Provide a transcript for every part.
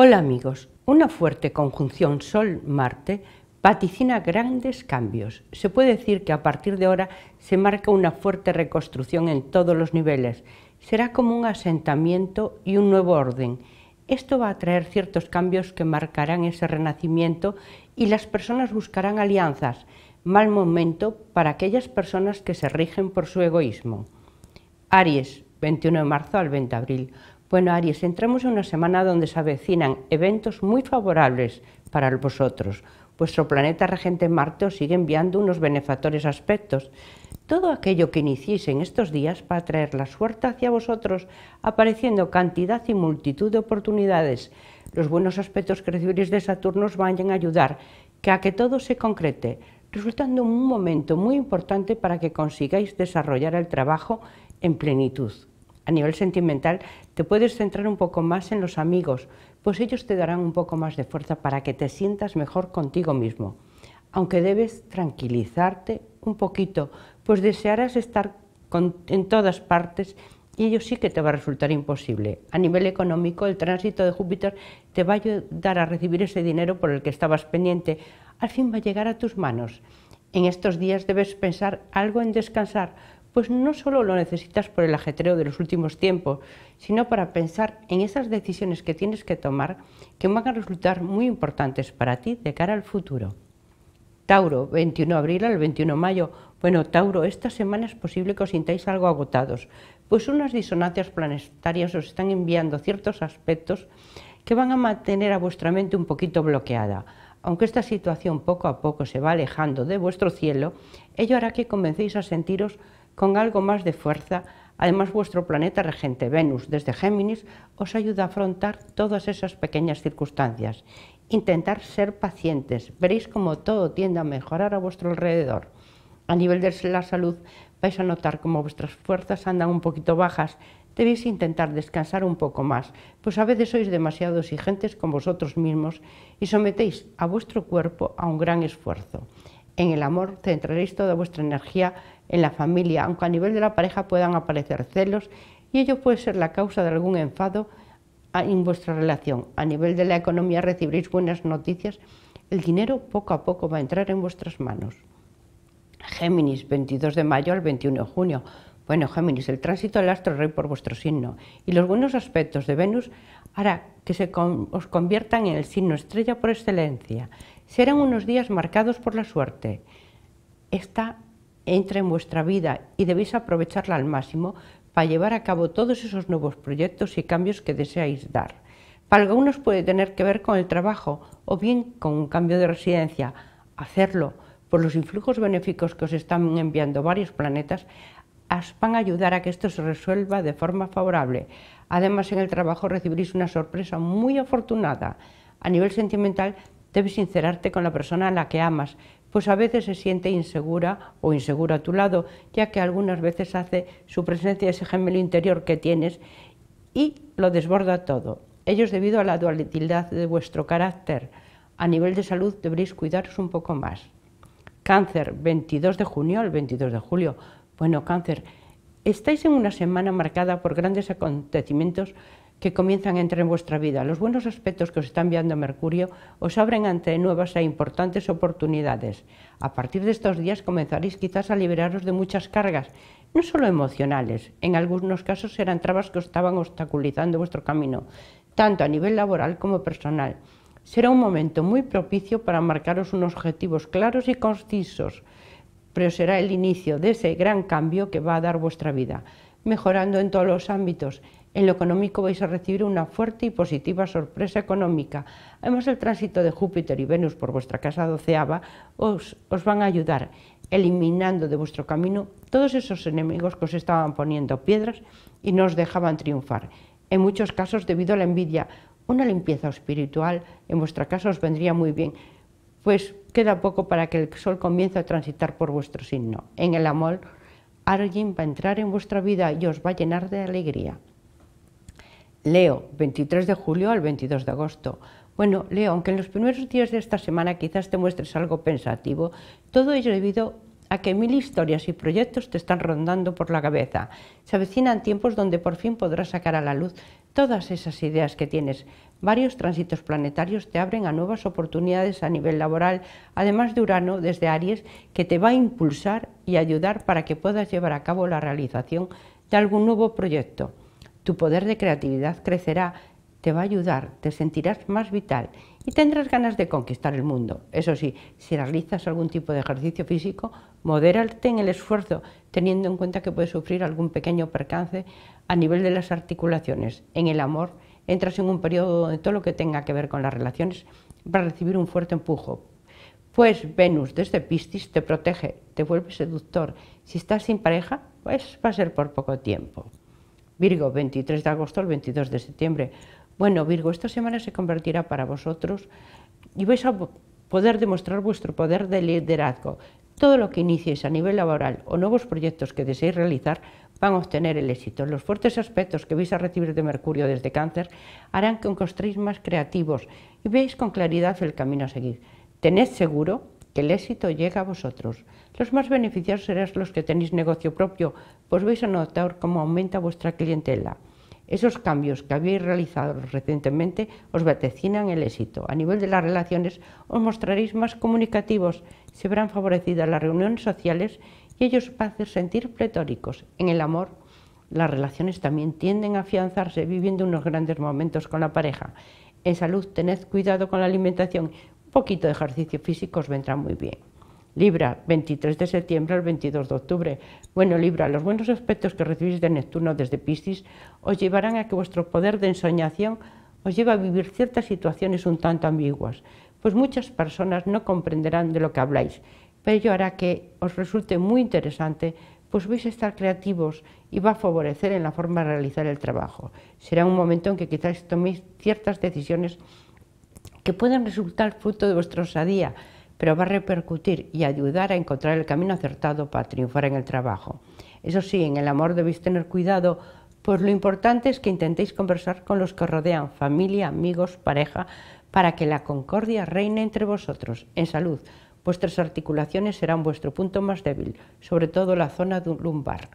Hola amigos, una fuerte conjunción Sol-Marte paticina grandes cambios. Se puede decir que a partir de ahora se marca una fuerte reconstrucción en todos los niveles. Será como un asentamiento y un nuevo orden. Esto va a traer ciertos cambios que marcarán ese renacimiento y las personas buscarán alianzas. Mal momento para aquellas personas que se rigen por su egoísmo. Aries, 21 de marzo al 20 de abril bueno, Aries, entramos en una semana donde se avecinan eventos muy favorables para vosotros. Vuestro planeta regente Marte os sigue enviando unos benefactores aspectos. Todo aquello que iniciéis en estos días para traer la suerte hacia vosotros, apareciendo cantidad y multitud de oportunidades. Los buenos aspectos que de Saturno os vayan a ayudar que a que todo se concrete, resultando un momento muy importante para que consigáis desarrollar el trabajo en plenitud a nivel sentimental, te puedes centrar un poco más en los amigos, pues ellos te darán un poco más de fuerza para que te sientas mejor contigo mismo. Aunque debes tranquilizarte un poquito, pues desearás estar en todas partes y ello sí que te va a resultar imposible. A nivel económico, el tránsito de Júpiter te va a ayudar a recibir ese dinero por el que estabas pendiente. Al fin va a llegar a tus manos. En estos días debes pensar algo en descansar, pues no solo lo necesitas por el ajetreo de los últimos tiempos, sino para pensar en esas decisiones que tienes que tomar que van a resultar muy importantes para ti de cara al futuro. Tauro, 21 de abril al 21 de mayo. Bueno, Tauro, esta semana es posible que os sintáis algo agotados, pues unas disonancias planetarias os están enviando ciertos aspectos que van a mantener a vuestra mente un poquito bloqueada. Aunque esta situación poco a poco se va alejando de vuestro cielo, ello hará que comencéis a sentiros con algo más de fuerza, además vuestro planeta regente Venus desde Géminis os ayuda a afrontar todas esas pequeñas circunstancias. Intentar ser pacientes, veréis como todo tiende a mejorar a vuestro alrededor. A nivel de la salud vais a notar como vuestras fuerzas andan un poquito bajas, debéis intentar descansar un poco más, pues a veces sois demasiado exigentes con vosotros mismos y sometéis a vuestro cuerpo a un gran esfuerzo en el amor centraréis toda vuestra energía en la familia, aunque a nivel de la pareja puedan aparecer celos y ello puede ser la causa de algún enfado en vuestra relación. A nivel de la economía recibiréis buenas noticias, el dinero poco a poco va a entrar en vuestras manos. Géminis, 22 de mayo al 21 de junio. Bueno, Géminis, el tránsito del astro rey por vuestro signo y los buenos aspectos de Venus hará que se os conviertan en el signo estrella por excelencia. Serán unos días marcados por la suerte. Esta entra en vuestra vida y debéis aprovecharla al máximo para llevar a cabo todos esos nuevos proyectos y cambios que deseáis dar. Para algunos puede tener que ver con el trabajo o bien con un cambio de residencia. Hacerlo por los influjos benéficos que os están enviando varios planetas van a ayudar a que esto se resuelva de forma favorable. Además, en el trabajo recibiréis una sorpresa muy afortunada. A nivel sentimental, Debes sincerarte con la persona a la que amas, pues a veces se siente insegura o insegura a tu lado, ya que algunas veces hace su presencia ese gemelo interior que tienes y lo desborda todo. Ellos debido a la dualidad de vuestro carácter. A nivel de salud deberéis cuidaros un poco más. Cáncer, 22 de junio al 22 de julio. Bueno, cáncer, estáis en una semana marcada por grandes acontecimientos que comienzan a entrar en vuestra vida. Los buenos aspectos que os está enviando Mercurio os abren ante nuevas e importantes oportunidades. A partir de estos días comenzaréis quizás a liberaros de muchas cargas, no solo emocionales, en algunos casos serán trabas que os estaban obstaculizando vuestro camino, tanto a nivel laboral como personal. Será un momento muy propicio para marcaros unos objetivos claros y concisos, pero será el inicio de ese gran cambio que va a dar vuestra vida mejorando en todos los ámbitos. En lo económico vais a recibir una fuerte y positiva sorpresa económica. Además, el tránsito de Júpiter y Venus por vuestra casa doceava os, os van a ayudar, eliminando de vuestro camino todos esos enemigos que os estaban poniendo piedras y nos dejaban triunfar. En muchos casos, debido a la envidia, una limpieza espiritual en vuestra casa os vendría muy bien, pues queda poco para que el sol comience a transitar por vuestro signo. En el amor, alguien va a entrar en vuestra vida y os va a llenar de alegría. Leo, 23 de julio al 22 de agosto. Bueno, Leo, aunque en los primeros días de esta semana quizás te muestres algo pensativo, todo ello debido a que mil historias y proyectos te están rondando por la cabeza. Se avecinan tiempos donde por fin podrás sacar a la luz todas esas ideas que tienes. Varios tránsitos planetarios te abren a nuevas oportunidades a nivel laboral, además de Urano desde Aries, que te va a impulsar y ayudar para que puedas llevar a cabo la realización de algún nuevo proyecto. Tu poder de creatividad crecerá, te va a ayudar, te sentirás más vital y tendrás ganas de conquistar el mundo. Eso sí, si realizas algún tipo de ejercicio físico, modérate en el esfuerzo, teniendo en cuenta que puedes sufrir algún pequeño percance a nivel de las articulaciones. En el amor entras en un periodo donde todo lo que tenga que ver con las relaciones va a recibir un fuerte empujo. Pues Venus desde Piscis te protege, te vuelve seductor. Si estás sin pareja, pues va a ser por poco tiempo. Virgo, 23 de agosto al 22 de septiembre. Bueno, Virgo, esta semana se convertirá para vosotros y vais a poder demostrar vuestro poder de liderazgo. Todo lo que iniciéis a nivel laboral o nuevos proyectos que deseéis realizar van a obtener el éxito. Los fuertes aspectos que vais a recibir de Mercurio desde Cáncer harán que os traéis más creativos y veáis con claridad el camino a seguir. Tened seguro que el éxito llega a vosotros. Los más beneficiados seréis los que tenéis negocio propio, pues vais a notar cómo aumenta vuestra clientela. Esos cambios que habéis realizado recientemente os vaticinan el éxito. A nivel de las relaciones os mostraréis más comunicativos, se verán favorecidas las reuniones sociales y ellos os va sentir pletóricos. En el amor, las relaciones también tienden a afianzarse viviendo unos grandes momentos con la pareja. En salud, tened cuidado con la alimentación, un poquito de ejercicio físico os vendrá muy bien. Libra, 23 de septiembre al 22 de octubre. Bueno, Libra, los buenos aspectos que recibís de Neptuno desde Piscis os llevarán a que vuestro poder de ensoñación os lleve a vivir ciertas situaciones un tanto ambiguas, pues muchas personas no comprenderán de lo que habláis, pero ello hará que os resulte muy interesante, pues vais a estar creativos y va a favorecer en la forma de realizar el trabajo. Será un momento en que quizás toméis ciertas decisiones que pueden resultar fruto de vuestra osadía, pero va a repercutir y ayudar a encontrar el camino acertado para triunfar en el trabajo. Eso sí, en el amor debéis tener cuidado, pues lo importante es que intentéis conversar con los que os rodean, familia, amigos, pareja, para que la concordia reine entre vosotros. En salud, vuestras articulaciones serán vuestro punto más débil, sobre todo la zona lumbar.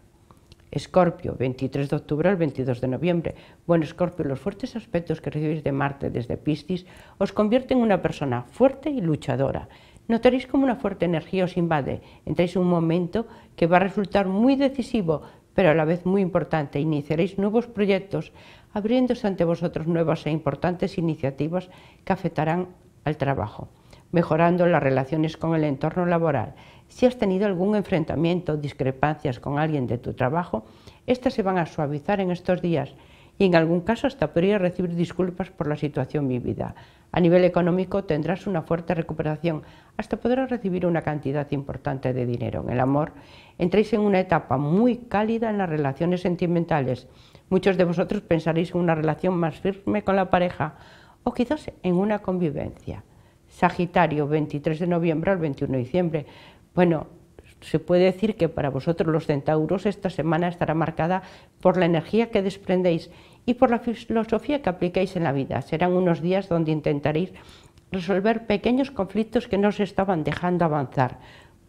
Escorpio, 23 de octubre al 22 de noviembre. Bueno, Escorpio, los fuertes aspectos que recibís de Marte desde Piscis os convierten en una persona fuerte y luchadora. Notaréis como una fuerte energía os invade. Entráis en un momento que va a resultar muy decisivo, pero a la vez muy importante. Iniciaréis nuevos proyectos, abriéndose ante vosotros nuevas e importantes iniciativas que afectarán al trabajo, mejorando las relaciones con el entorno laboral. Si has tenido algún enfrentamiento o discrepancias con alguien de tu trabajo, estas se van a suavizar en estos días y en algún caso hasta podrías recibir disculpas por la situación vivida. A nivel económico tendrás una fuerte recuperación, hasta podrás recibir una cantidad importante de dinero. En el amor entréis en una etapa muy cálida en las relaciones sentimentales. Muchos de vosotros pensaréis en una relación más firme con la pareja o quizás en una convivencia. Sagitario, 23 de noviembre al 21 de diciembre. Bueno, se puede decir que para vosotros los centauros esta semana estará marcada por la energía que desprendéis y por la filosofía que aplicáis en la vida. Serán unos días donde intentaréis resolver pequeños conflictos que no os estaban dejando avanzar.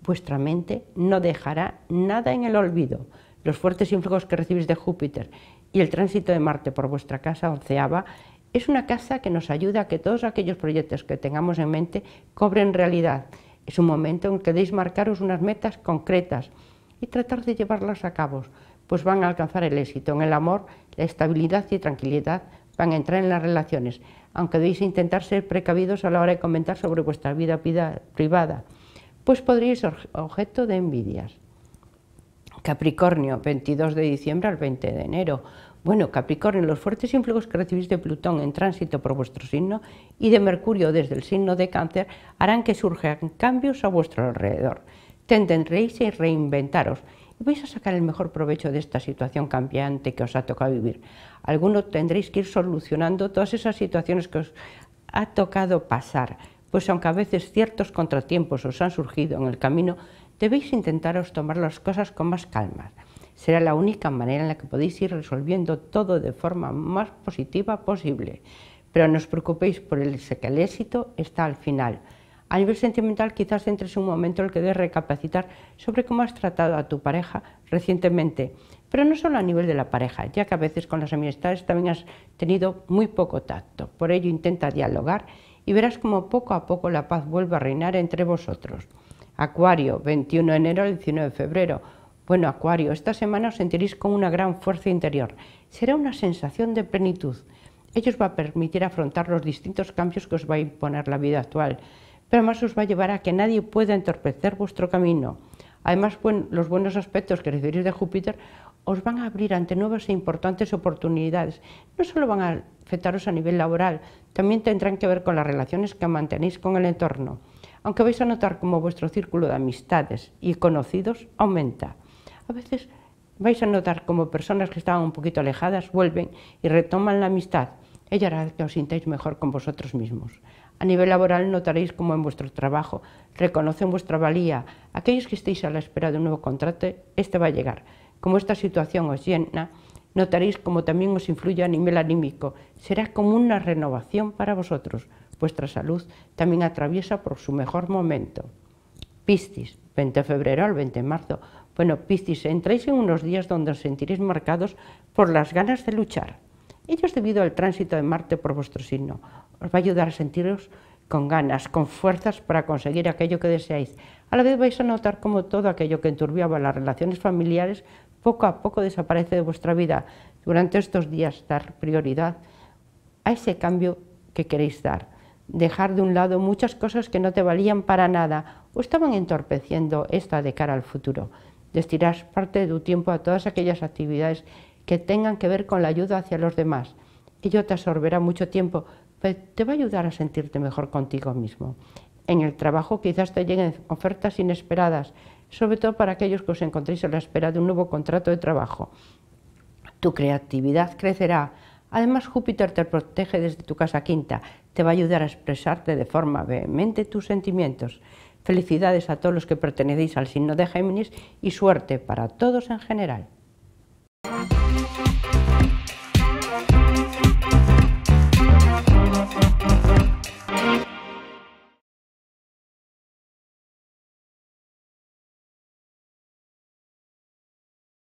Vuestra mente no dejará nada en el olvido. Los fuertes influjos que recibís de Júpiter y el tránsito de Marte por vuestra casa onceava es una casa que nos ayuda a que todos aquellos proyectos que tengamos en mente cobren realidad es un momento en que debéis marcaros unas metas concretas y tratar de llevarlas a cabo, pues van a alcanzar el éxito en el amor, la estabilidad y tranquilidad, van a entrar en las relaciones, aunque debéis intentar ser precavidos a la hora de comentar sobre vuestra vida, privada, pues podréis ser objeto de envidias. Capricornio, 22 de diciembre al 20 de enero, bueno, Capricornio, los fuertes influjos que recibís de Plutón en tránsito por vuestro signo y de Mercurio desde el signo de Cáncer harán que surjan cambios a vuestro alrededor. Tendréis a reinventaros y vais a sacar el mejor provecho de esta situación cambiante que os ha tocado vivir. Algunos tendréis que ir solucionando todas esas situaciones que os ha tocado pasar, pues aunque a veces ciertos contratiempos os han surgido en el camino, debéis intentaros tomar las cosas con más calma. Será la única manera en la que podéis ir resolviendo todo de forma más positiva posible. Pero no os preocupéis por el que el éxito está al final. A nivel sentimental quizás entres un momento el que debes recapacitar sobre cómo has tratado a tu pareja recientemente, pero no solo a nivel de la pareja, ya que a veces con las amistades también has tenido muy poco tacto. Por ello intenta dialogar y verás cómo poco a poco la paz vuelve a reinar entre vosotros. Acuario, 21 de enero al 19 de febrero bueno, Acuario, esta semana os sentiréis con una gran fuerza interior. Será una sensación de plenitud. Ello os va a permitir afrontar los distintos cambios que os va a imponer la vida actual, pero además os va a llevar a que nadie pueda entorpecer vuestro camino. Además, los buenos aspectos que recibiréis de Júpiter os van a abrir ante nuevas e importantes oportunidades. No solo van a afectaros a nivel laboral, también tendrán que ver con las relaciones que mantenéis con el entorno, aunque vais a notar como vuestro círculo de amistades y conocidos aumenta a veces vais a notar como personas que estaban un poquito alejadas vuelven y retoman la amistad. Ella hará que os sintáis mejor con vosotros mismos. A nivel laboral notaréis como en vuestro trabajo reconocen vuestra valía. Aquellos que estéis a la espera de un nuevo contrato, este va a llegar. Como esta situación os llena, notaréis como también os influye a nivel anímico. Será como una renovación para vosotros. Vuestra salud también atraviesa por su mejor momento. Piscis, 20 de febrero al 20 de marzo. Bueno, Piscis, entráis en unos días donde os sentiréis marcados por las ganas de luchar. Ellos, debido al tránsito de Marte por vuestro signo. Os va a ayudar a sentiros con ganas, con fuerzas para conseguir aquello que deseáis. A la vez vais a notar cómo todo aquello que enturbiaba las relaciones familiares poco a poco desaparece de vuestra vida. Durante estos días dar prioridad a ese cambio que queréis dar. Dejar de un lado muchas cosas que no te valían para nada o estaban entorpeciendo esta de cara al futuro. Destinarás parte de tu tiempo a todas aquellas actividades que tengan que ver con la ayuda hacia los demás. Ello te absorberá mucho tiempo, pero te va a ayudar a sentirte mejor contigo mismo. En el trabajo quizás te lleguen ofertas inesperadas, sobre todo para aquellos que os encontréis a la espera de un nuevo contrato de trabajo. Tu creatividad crecerá. Además, Júpiter te protege desde tu casa quinta, te va a ayudar a expresarte de forma vehemente tus sentimientos. Felicidades a todos los que pertenecéis al signo de Géminis y suerte para todos en general.